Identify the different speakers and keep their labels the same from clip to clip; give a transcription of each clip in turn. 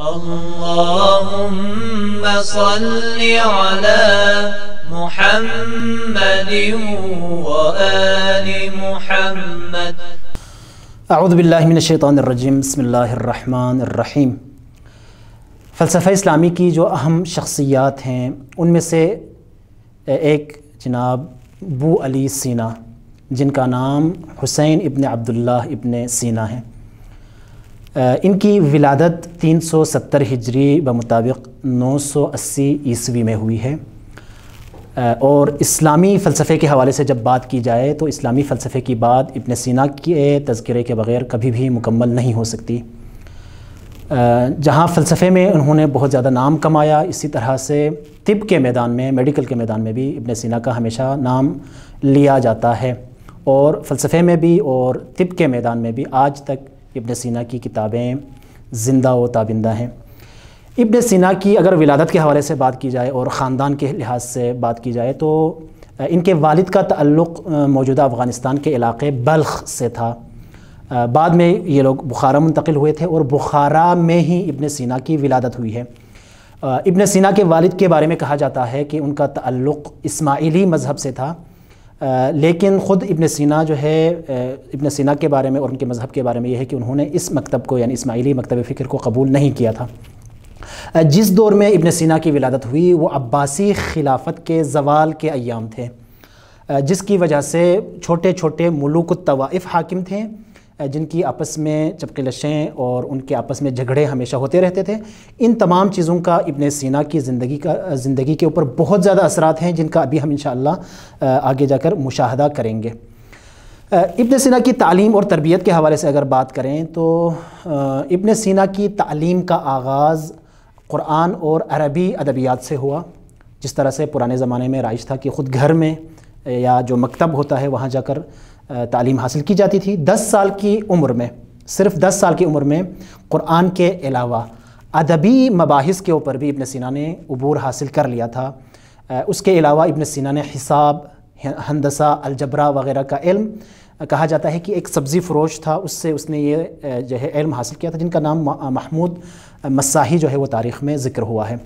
Speaker 1: اللهم صل على محمد وآل محمد أعوذ بالله من الشيطان الرجيم بسم الله الرحمن الرحيم فلسفہ اسلامی کی جو اہم شخصیات ہیں ان میں سے ایک جناب بو علی سینا جن کا نام حسین ابن عبداللہ ابن سینا ہے इनकी विलादत 370 हिजरी बमुताबिक 980 ईस्वी में हुई है और इस्लामी फ़लसफ़े के हवाले से जब बात की जाए तो इस्लामी फ़लसफ़े की बात इब्ने सीना के तस्करे के बग़ैर कभी भी मुकम्मल नहीं हो सकती जहाँ फ़लसफ़े में उन्होंने बहुत ज़्यादा नाम कमाया इसी तरह से तिब के मैदान में मेडिकल के मैदान में भी इब्न सीना का हमेशा नाम लिया जाता है और फ़लसफ़े में भी और तिब के मैदान में भी आज तक इब्न सीना की किताबें ज़िंदा व ताबिंदा हैं इब्न सीना की अगर विलादत के हवाले से बात की जाए और ख़ानदान के लिहाज से बात की जाए तो इनके वालिद का तल्लुक़ मौजूदा अफ़गानिस्तान के इलाके बल्ख से था बाद में ये लोग बुखारा मुंतकिल हुए थे और बुखारा में ही इब्न सीना की विलादत हुई है इब्न सीना के वालिद के बारे में कहा जाता है कि उनका तल्लुक़ इस्माइली मज़हब से था लेकिन ख़ुद इब्न सीना जो है इब्न सीना के बारे में और उनके मज़हब के बारे में यह है कि उन्होंने इस मकतब को यानी इसमाइली मकतब फ़िक्र को कबूल नहीं किया था जिस दौर में इब्न सीना की विलादत हुई वो अब्बासी खिलाफत के जवाल के अयाम थे जिसकी वजह से छोटे छोटे मलूक तवाइफ़ हाकिम थे जिनकी आपस में चपकलशें और उनके आपस में झगड़े हमेशा होते रहते थे इन तमाम चीज़ों का इबन सीना की ज़िंदगी का ज़िंदगी के ऊपर बहुत ज़्यादा असरात हैं जिनका अभी हम इन आगे जाकर मुशाहदा करेंगे इब्न सीना की तालीम और तरबियत के हवाले से अगर बात करें तो इब्ने सीना की तालीम का आगाज़ क़ुरान और अरबी अदबियात से हुआ जिस तरह से पुराने ज़माने में राइज था कि ख़ुद घर में या जो मकतब होता है वहाँ जाकर तालीम हासिल की जाती थी दस साल की उम्र में सिर्फ दस साल की उम्र में क़ुरान के अलावा अदबी मबास के ऊपर भी इबन सीना ने अबूर हासिल कर लिया था उसके अलावा इबन सीना ने हिसाब हंदसा अलजबरा वगैरह का इल्म कहा जाता है कि एक सब्ज़ी फ़रोश था उससे उसने ये जो है इल्म हासिल किया था जिनका नाम महमूद मसाही जो है वो तारीख़ में ज़िक्र हुआ है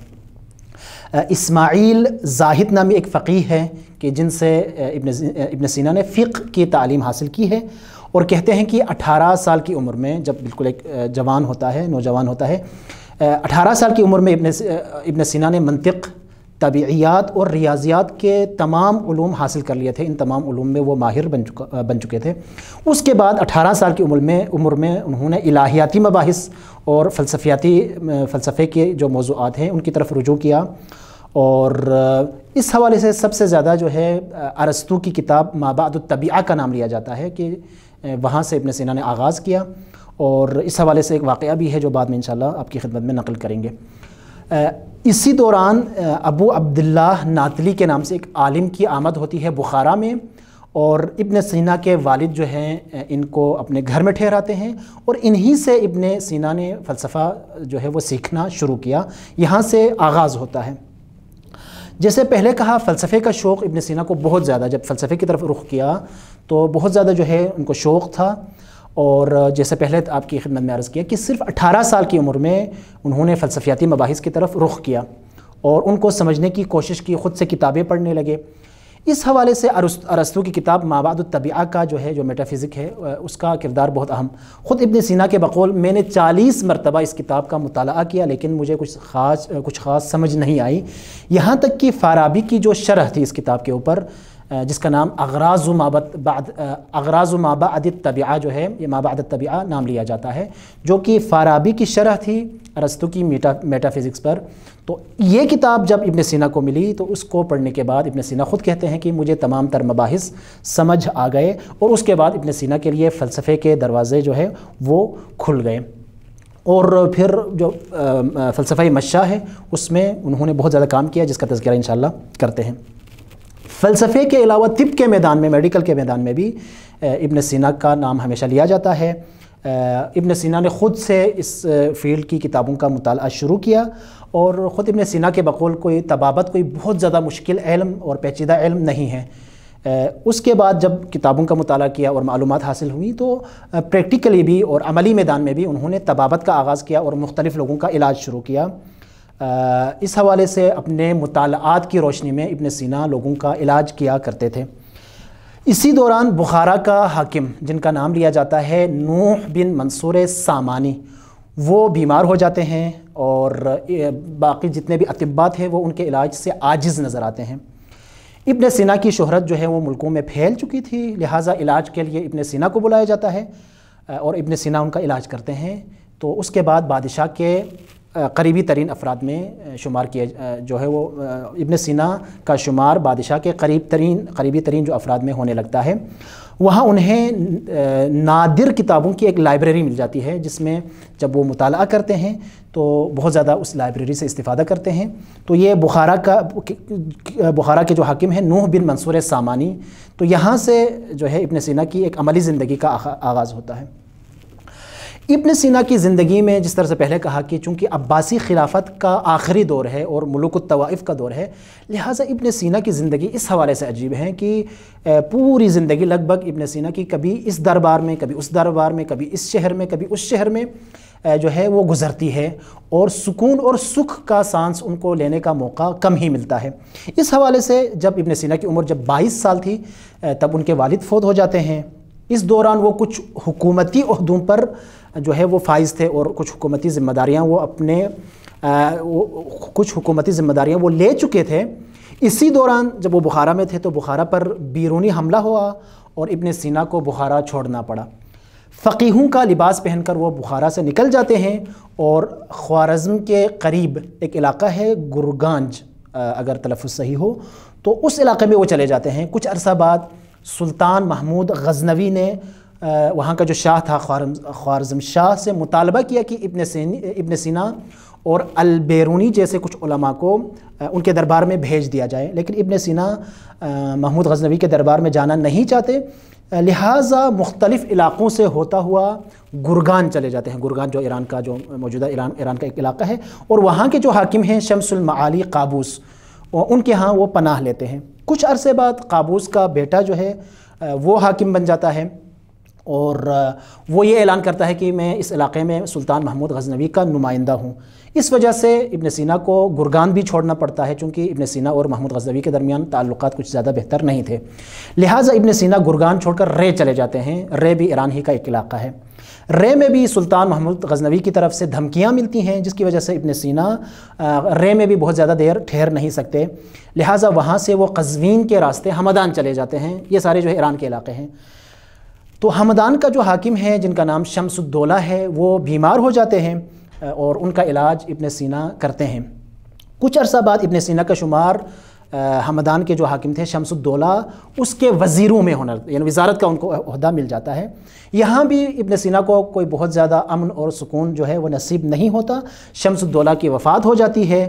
Speaker 1: इस्माइल जाहिद नामी एक फ़कीह है कि जिनसे इब्न इब्न सीना ने फ़िक की तालीम हासिल की है और कहते हैं कि 18 साल की उम्र में जब बिल्कुल एक जवान होता है नौजवान होता है 18 साल की उम्र में इब्न इब्न सीना ने मंतिक तबियात और रियाजियात के तमाम हासिल कर लिए थे इन तमाम में वो माहिर बन चुका बन चुके थे उसके बाद 18 साल की उम्र में उम्र में उन्होंने इलाहियाती मबास और फ़लसफियाती फ़लसफ़े के जो मौजूद हैं उनकी तरफ रुजू किया और इस हवाले से सबसे ज़्यादा जो है अरस्तू की किताब माबादतबिया का नाम लिया जाता है कि वहाँ से इबन सिन्हा ने आगाज़ किया और इस हवाले से एक वाक़ भी है जो बाद में इन आपकी खिदमत में नकल करेंगे इसी दौरान अबू अब्दुल्ला नातली के नाम से एक आलिम की आमद होती है बुखारा में और इब्ने सीना के वालिद जो हैं इनको अपने घर में ठहराते हैं और इन्हीं से इब्ने सीना ने फ़लसफ़ा जो है वो सीखना शुरू किया यहाँ से आगाज़ होता है जैसे पहले कहा फ़लसफ़े का शौक़ इब्ने सीना को बहुत ज़्यादा जब फ़लसफ़े की तरफ रुख किया तो बहुत ज़्यादा जो है उनको शौक़ था और जैसे पहले आपकी खिदमत में अर्ज़ किया कि सिर्फ 18 साल की उम्र में उन्होंने फ़लसफियाती मबास की तरफ रुख किया और उनको समझने की कोशिश की ख़ुद से किताबें पढ़ने लगे इस हवाले से अरस्तु की किताब माबाद तबिया का जो है जो मेटाफिज़िक है उसका किरदार बहुत अहम ख़ुद इब्न सीना के बकौल मैंने 40 मरतबा इस किताब का मुताल किया लेकिन मुझे कुछ ख़ास कुछ ख़ास समझ नहीं आई यहाँ तक कि फाराबी की जो शरह थी इस किताब के ऊपर जिसका नाम अगराज माबद अगराज माबाद तबिया जो है ये माबाद तबिया नाम लिया जाता है जो कि फाराबी की शरह थी अरस्तु की मेटा मेटाफिज़िक्स पर तो ये किताब जब इब्न सीना को मिली तो उसको पढ़ने के बाद इब्न सीना ख़ुद कहते हैं कि मुझे तमाम तर मबास समझ आ गए और उसके बाद इब्न सीना के लिए फ़लसफ़े के दरवाज़े जो है वो खुल गए और फिर जो फ़लसफ़ा मशा है उसमें उन्होंने बहुत ज़्यादा काम किया जिसका तस्करा इन करते हैं फ़लसफ़े के अलावा तिब के मैदान में मेडिकल के मैदान में भी इब्न सीना का नाम हमेशा लिया जाता है इब्न सीना ने ख़ुद से इस फील्ड की किताबों का मताल शुरू किया और ख़ुद इब्न सीना के बकौल कोई तबाबत कोई बहुत ज़्यादा मुश्किल इलम और पेचीदा इलम नहीं है उसके बाद जब किताबों का मताल किया और मालूम हासिल हुई तो प्रैक्टिकली भी और अमली मैदान में भी उन्होंने तबावत का आगाज़ किया और मुख्तलिफ़ लोगों का इलाज शुरू किया इस हवाले से अपने मुतालात की रोशनी में इबन सीना लोगों का इलाज किया करते थे इसी दौरान बुखारा का हाकिम जिनका नाम लिया जाता है नूह बिन मंसूर सामानी वो बीमार हो जाते हैं और बाकी जितने भी अतबात हैं वो उनके इलाज से आजिज़ नज़र आते हैं इबन सिना की शहरत जो है वो मुल्कों में फैल चुकी थी लिहाजा इलाज के लिए इबन सिना को बुलाया जाता है और इबन सिना उनका इलाज करते हैं तो उसके बाद बादशाह के करीबी तरीन अफराद में शुमार किया जो है वो इबन सीना का शुमार बादशाह के करीब तरीन करीबी तरीन जो अफराद में होने लगता है वहाँ उन्हें नादिर किताबों की एक लाइब्रेरी मिल जाती है जिसमें जब वो मुताल करते हैं तो बहुत ज़्यादा उस लाइब्रेरी से इस्तीफ़ा करते हैं तो ये बुखारा का बुखारा के जो हाकिम हैं नूह बिन मंसूर सामानी तो यहाँ से जो है इबन सीना की एक अमली ज़िंदगी का आगाज़ होता है इब्न सीना की ज़िंदगी में जिस तरह से पहले कहा कि चूँकि अब्बासी खिलाफत का आखिरी दौर है और मलुक तवाइफ़ का दौर है लिहाजा इब्न सीना की ज़िंदगी इस हवाले से अजीब है कि पूरी ज़िंदगी लगभग इब्न सीना की कभी इस दरबार में कभी उस दरबार में कभी इस शहर में कभी उस शहर में जो है वो गुज़रती है और सुकून और सुख का सांस उनको लेने का मौका कम ही मिलता है इस हवाले से जब इब्न सीना की उम्र जब बाईस साल थी तब उनके वालिद फ़ौत हो जाते हैं इस दौरान वो कुछ हुकूमती अहदों पर जो है वो फाइज थे और कुछ हुकूमती ज़िम्मेदारियाँ वो अपने आ, वो कुछ हुकूमती ज़िम्मेदारियाँ वो ले चुके थे इसी दौरान जब वो बुखारा में थे तो बुखारा पर बैरूनी हमला हुआ और इब्ने सीना को बुखारा छोड़ना पड़ा फ़कीहों का लिबास पहनकर वो बुखारा से निकल जाते हैं और ख्वारज़म के करीब एक इलाका है गुरगांज अगर तलफ़ सही हो तो उस इलाके में वो चले जाते हैं कुछ अरसा बाद सुल्तान महमूद गजनवी ने वहाँ का जो शाह था ख्वारजम शाह से मुतालबा किया कि इब्न सीन इब्न सीना और अलबेरूनी जैसे कुछ उलमा को उनके दरबार में भेज दिया जाए लेकिन इब्न सीना महमूद गजनवी के दरबार में जाना नहीं चाहते लिहाजा मुख्तलिफ़ इलाक़ों से होता हुआ गुरगान चले जाते हैं गुरगान जो ईरान का जो मौजूदा ईरान ईरान का एक इलाका है और वहाँ के जो हाकिम हैं शमसुलमाली काबूस उनके यहाँ वो पनाह लेते हैं कुछ अरसे बाद काबूस का बेटा जो है वो हाकिम बन जाता है और वो ये ऐलान करता है कि मैं इस इलाके में सुल्तान महमूद गजनवी का नुमाइंदा हूँ इस वजह से इबन सीना को गुरगान भी छोड़ना पड़ता है चूँकि इबन सीना और महमूद गजनवी के दरमियान ताल्लुकात कुछ ज़्यादा बेहतर नहीं थे लिहाजा इबन सीना गुरगान छोड़कर रे चले जाते हैं रे भी ईरान ही का एक इलाका है रे में भी सुल्तान महमूद गजनवी की तरफ से धमकियाँ मिलती हैं जिसकी वजह से इबन सीना रे में भी बहुत ज़्यादा देर ठहर नहीं सकते लिहाजा वहाँ से वो कजवीन के रास्ते हमदान चले जाते हैं ये सारे जो है ईरान के इलाके हैं तो हमदान का जो हाकिम है जिनका नाम शमसुद्दौला है वो बीमार हो जाते हैं और उनका इलाज इबन सीना करते हैं कुछ अरसा बाद इबन सीना का शुमार हमदान के जो हाकिम थे शमसुद्दौला उसके वज़ीरों में होना यानी वजारत का उनको अहदा मिल जाता है यहाँ भी इबन सीना को कोई बहुत ज़्यादा अमन और सुकून जो है वो नसीब नहीं होता शमसुद्दौला की वफ़ात हो जाती है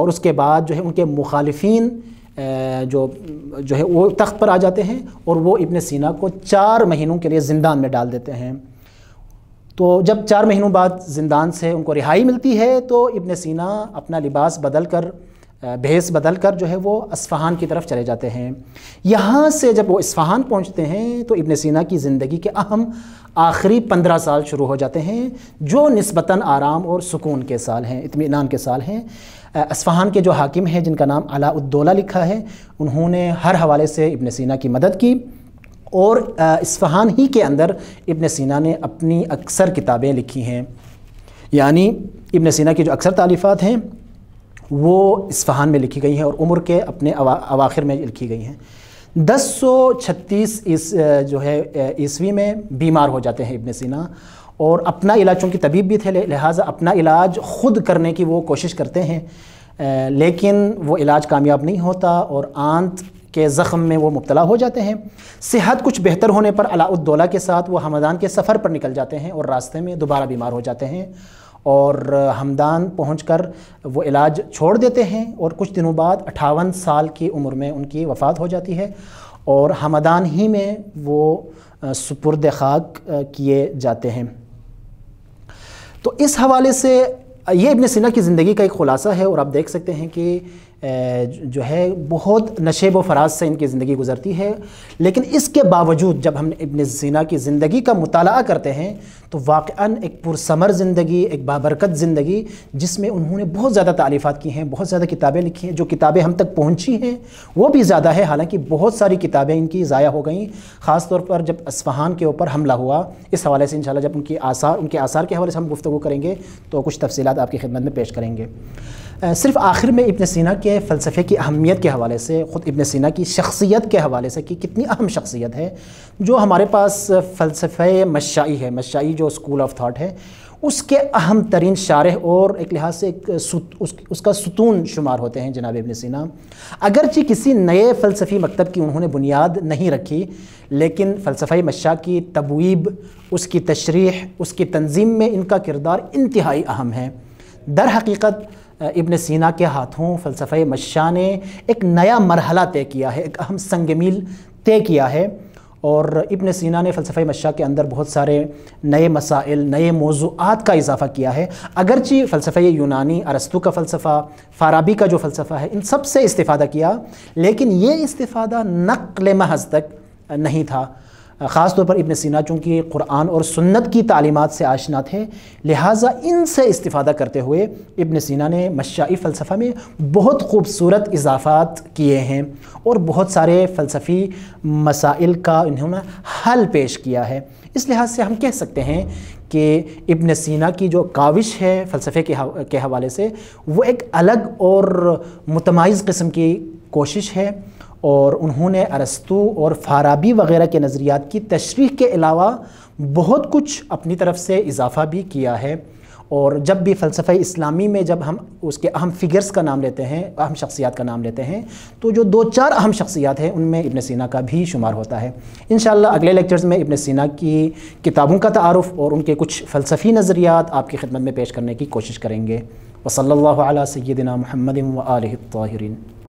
Speaker 1: और उसके बाद जो है उनके मुखालफन जो जो है वो तख्त पर आ जाते हैं और वो इबन सीना को चार महीनों के लिए ज़िंदान में डाल देते हैं तो जब चार महीनों बाद ज़िंदान से उनको रिहाई मिलती है तो इब्न सीना अपना लिबास बदल कर भेस बदल कर जो है वो इस्फ़हान की तरफ चले जाते हैं यहाँ से जब वो इस्फ़हान पहुँचते हैं तो इब्ने सीना की ज़िंदगी के अहम आखिरी पंद्रह साल शुरू हो जाते हैं जो नस्बता आराम और सुकून के साल हैं इतमान के साल हैं इस्फ़हान के जो हाकिम हैं जिनका नाम अलाउद्दोला लिखा है उन्होंने हर हवाले से इब्न सीना की मदद की और इस्फ़हान ही के अंदर इब्न सीना ने अपनी अक्सर किताबें लिखी हैं यानी इब्न सीना की जो अक्सर तालीफ़ात हैं वो इस्फहान में लिखी गई हैं और उम्र के अपने अवाखिर में लिखी गई हैं दस सौ छत्तीस इस जो है ईस्वी में बीमार हो जाते हैं इबन सीना और अपना इलाज चूँकि तबीब भी थे लिहाजा अपना इलाज ख़ुद करने की वो कोशिश करते हैं लेकिन वो इलाज कामयाब नहीं होता और आंत के ज़ख़म में वो मुबला हो जाते हैं सेहत कुछ बेहतर होने पर अलाउद्दौला के साथ वो हमदान के सफ़र पर निकल जाते हैं और रास्ते में दोबारा बीमार हो जाते हैं और हमदान पहुंचकर वो इलाज छोड़ देते हैं और कुछ दिनों बाद अठावन साल की उम्र में उनकी वफ़ात हो जाती है और हमदान ही में वो सुपुर्द खाक किए जाते हैं तो इस हवाले से ये इबन सिन्हा की ज़िंदगी का एक ख़ुलासा है और आप देख सकते हैं कि जो है बहुत नशे व फराज से इनकी ज़िंदगी गुजरती है लेकिन इसके बावजूद जब हम इबन जीना की ज़िंदगी का मुताला करते हैं तो वाक़ा एक पुरसमर ज़िंदगी एक बाबरकत ज़िंदगी जिसमें उन्होंने बहुत ज़्यादा तालीफ़ात की हैं बहुत ज़्यादा किताबें लिखी हैं जो किताबें हम तक पहुँची हैं वो भी ज़्यादा है हालाँकि बहुत सारी किताबें इनकी ज़ाया हो गई ख़ास तौर पर जब असफ़हान के ऊपर हमला हुआ इस हवाले से इन जब उनकी आसार उनके आसार के हवाले से हम गुफ्तु करेंगे तो कुछ तफसीत आपकी खिदमत में पेश करेंगे सिर्फ आखिर में इब्न सीना के फ़लसफ़े की अहमियत के हवाले से ख़ुद इब्न सीना की शख्सियत के हवाले से कि कितनी अहम शख्सियत है जो हमारे पास फ़लसफ़े मशाई है मशाई जो स्कूल ऑफ थाट है उसके अहम तरीन शारह और एक लिहाज से एक सुत, उस, उसका सुतून शुमार होते हैं जनाब इबन सीना अगरचि किसी नए फ़लसफ़ी मकतब की उन्होंने बुनियाद नहीं रखी लेकिन फ़लसफ़ाई मशा की तबीब उसकी तशरीह उसकी तंजीम में इनका किरदार इंतहाई अहम है दर हकीकत इब्न सीना के हाथों फ़लसफ़ मशा ने एक नया मरहला तय किया है एक अहम संग मील तय किया है और इब्न सीना ने फ़लसफ़ मशा के अंदर बहुत सारे नए मसाइल नए मौजूद का इजाफ़ा किया है अगरचि फ़लसफ़ यूनानी अरस्तु का फ़लसफ़ा फाराबी का जो फ़लसफ़ा है इन सब से इस्ता किया लेकिन ये इस्ता नकल महज तक नहीं था ख़ास तौर पर इबन सीना चूँकि कुरान और सुन्नत की तालीमत से आशना थे लिहाजा इनसे इस्ता करते हुए इबन सीना ने मशाई फ़लसफ़ा में बहुत खूबसूरत इजाफ़ात किए हैं और बहुत सारे फ़लसफ़ी मसाइल का इन्होंने हल पेश किया है इस लिहाज से हम कह सकते हैं कि इबन सीना की जो काविश है फ़लसफ़े के, हव, के हवाले से वो एक अलग और मुतमाइज़ किस्म की कोशिश है और उन्होंने अरस्तू और फाराबी वगैरह के नज़रियात की तशरी के अलावा बहुत कुछ अपनी तरफ से इजाफ़ा भी किया है और जब भी फलसफा इस्लामी में जब हम उसके अहम फ़िगर्स का नाम लेते हैं अहम शख्सियात का नाम लेते हैं तो जो दो चार अहम शख्सियात हैं उनमें इब्न सीना का भी शुमार होता है इन अगले लेक्चर्स में इब्न सीना की किताबों का तारफ़ और उनके कुछ फ़लसफ़ी नज़रियात आपकी खिदमत में पेश करने की कोशिश करेंगे वसल्ला सैदिना महमद वाहिन